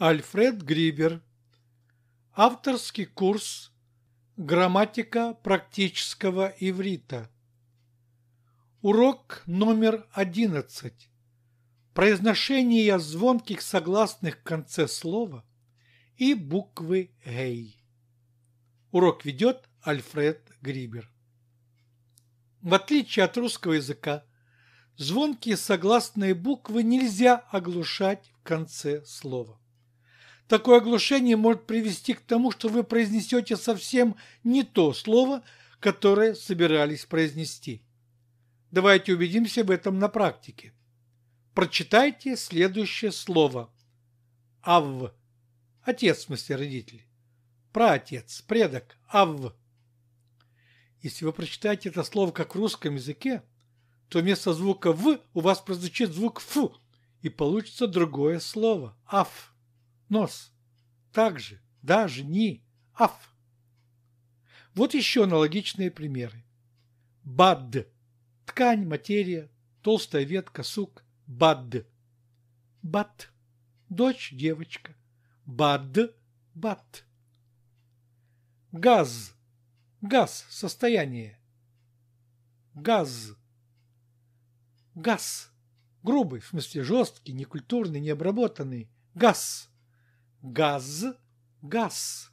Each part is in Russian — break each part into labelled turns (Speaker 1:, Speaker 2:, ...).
Speaker 1: Альфред Грибер. Авторский курс «Грамматика практического иврита». Урок номер 11. Произношение звонких согласных в конце слова и буквы «гей». Урок ведет Альфред Грибер. В отличие от русского языка, звонкие согласные буквы нельзя оглушать в конце слова. Такое оглушение может привести к тому, что вы произнесете совсем не то слово, которое собирались произнести. Давайте убедимся в этом на практике. Прочитайте следующее слово. авв. Отец, в смысле родители. Праотец, предок, авв. Если вы прочитаете это слово как в русском языке, то вместо звука «в» у вас прозвучит звук «фу», и получится другое слово – «аф» нос, также, даже, ни, аф. Вот еще аналогичные примеры. Бад – ткань, материя, толстая ветка, сук, бад. Бат – дочь, девочка. Бад – бат. Газ – газ, состояние. Газ – газ, грубый, в смысле жесткий, некультурный, необработанный, газ – Газ – газ.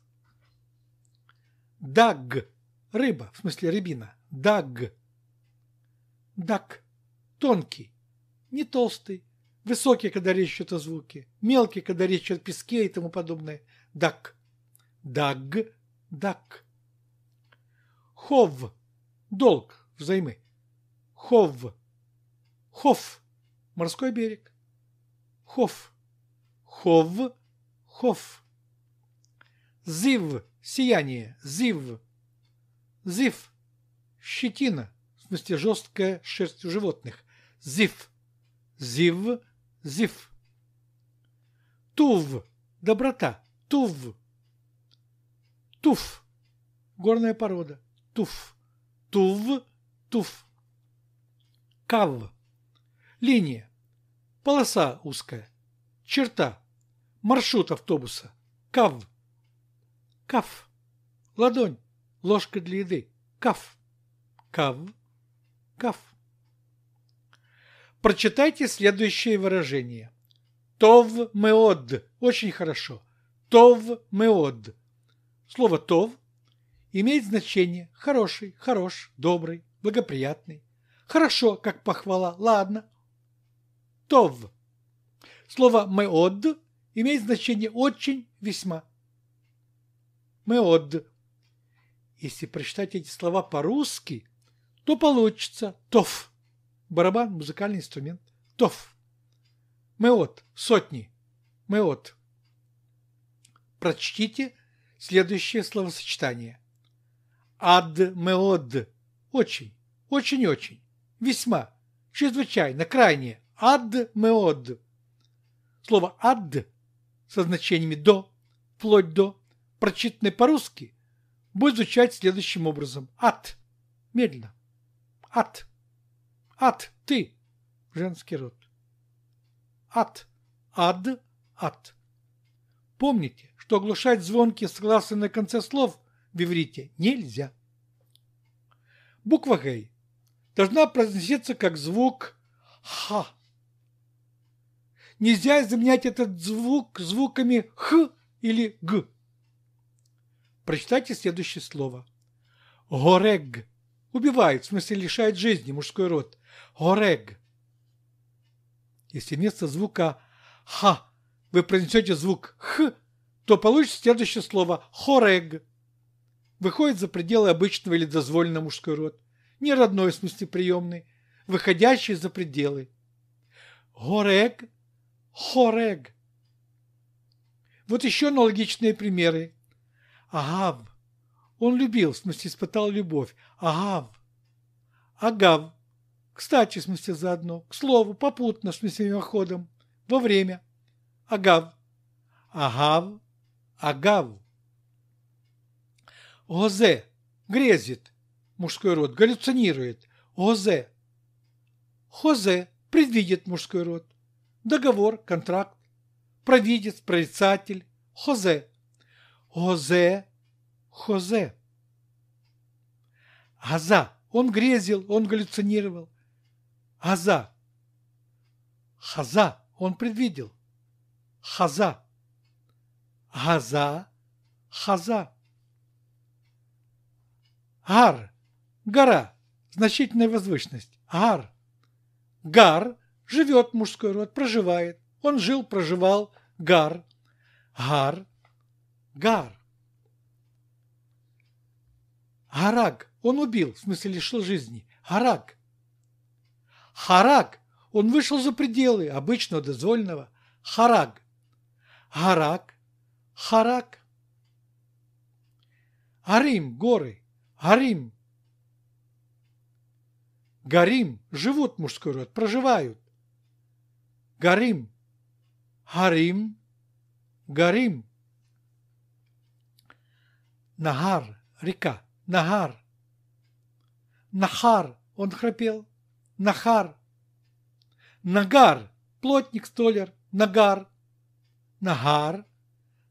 Speaker 1: Даг – рыба, в смысле рыбина. Даг. Даг – тонкий, не толстый, высокий, когда речь идет о звуке, мелкий, когда речь идет о песке и тому подобное. Даг. Даг. Даг. Хов. Долг. Взаймы. Хов. Хов. Морской берег. Хов. Хов. Хоф. Зив. Сияние. Зив. Зив. Щетина. В смысле жесткая шерсть у животных. Зив. Зив. Зив. Тув. Доброта. Тув. Туф. Горная порода. Туф. Тув. Туф. Кав. Линия. Полоса узкая. Черта. Маршрут автобуса. Кав. Кав. Ладонь. Ложка для еды. Кав. Кав. Кав. Прочитайте следующее выражение. Тов меод. Очень хорошо. Тов меод. Слово тов имеет значение хороший, хорош, добрый, благоприятный. Хорошо, как похвала. Ладно. Тов. Слово меод имеет значение очень, весьма. Меод. Если прочитать эти слова по-русски, то получится тоф. Барабан – музыкальный инструмент. Тоф. Меот. Сотни. Меот. Прочтите следующее словосочетание. Ад меод. Очень. Очень-очень. Весьма. Чрезвычайно. Крайне. Ад меод. Слово «ад» со значениями «до», «вплоть до», прочитанные по-русски, будет звучать следующим образом. ат, Медленно. ат, ат Ты. Женский род. ат, Ад. ат. Помните, что оглушать звонкие согласные на конце слов в иврите нельзя. Буква «гей» должна произноситься как звук «ха» нельзя заменять этот звук звуками «х» или «г». Прочитайте следующее слово. Горег. Убивает, в смысле лишает жизни, мужской род. Горег. Если вместо звука «ха» вы произнесете звук «х», то получится следующее слово «хорег». Выходит за пределы обычного или дозволенного мужской род. Не родной, в смысле приемный. Выходящий за пределы. Горег Хорег. Вот еще аналогичные примеры. Агав. Он любил, в смысле испытал любовь. Агав. Агав. Кстати, в смысле заодно. К слову, попутно, в смысле мимоходом. Во время. Агав. Агав. Агав. Гозе. Грезит. Мужской род. Галлюцинирует. Гозе. Хозе. Предвидит мужской род договор, контракт, провидец, прорицатель, Хозе. Хозе, Хозе. Аза. Он грезил, он галлюцинировал. Аза. Хаза. Он предвидел. Хаза. Газа. Хаза. Гар. Гора. Значительная возвышенность. Гар. Гар Живет мужской род, проживает. Он жил, проживал. Гар. Гар. Гар. Гараг. Он убил, в смысле лишил жизни. Гараг. Хараг. Он вышел за пределы обычного дозвольного. Хараг. Гарак. Харак. Арим. Горы. Арим. Гарим. Живут мужской род, проживают. Гарим. Харим. Гарим. Нахар, Река. Нахар, Нахар. Он храпел. Нахар. Нагар. Плотник, столер. Нагар. Нагар.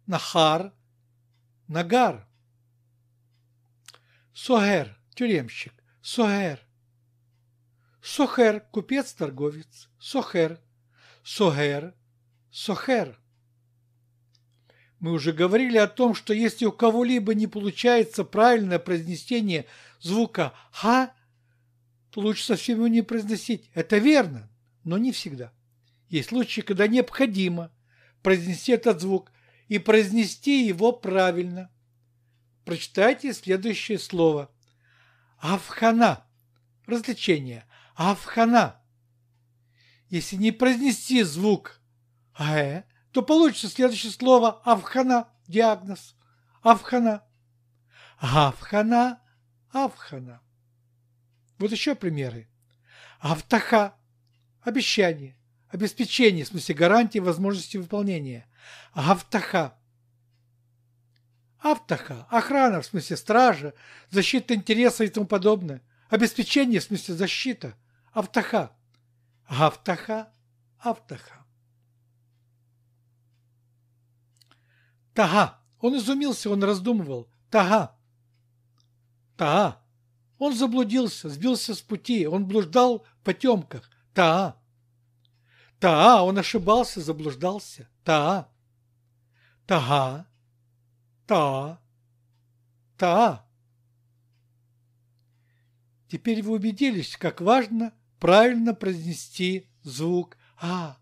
Speaker 1: Нахар. Нагар. Сохер. Тюремщик. Сохер. Сохер. Купец-торговец. Сохер. Согер, Сохер. Мы уже говорили о том, что если у кого-либо не получается правильное произнесение звука «ха», то лучше совсем его не произносить. Это верно, но не всегда. Есть случаи, когда необходимо произнести этот звук и произнести его правильно. Прочитайте следующее слово. Афхана. Развлечение. Афхана если не произнести звук «аэ», то получится следующее слово «авхана» – диагноз. «Авхана». «Авхана», «авхана». Вот еще примеры. «Автаха» – обещание, обеспечение, в смысле гарантии возможности выполнения. «Автаха» Автоха, охрана, в смысле стража, защита интереса и тому подобное. Обеспечение, в смысле защита. Автоха. Гавтаха, Автаха. Тага. Он изумился, он раздумывал. Тага. Тага. Он заблудился, сбился с пути, он блуждал в потемках. Тага, тага, он ошибался, заблуждался. Тага, Тага. тага. Таа. Теперь вы убедились, как важно – правильно произнести звук «а».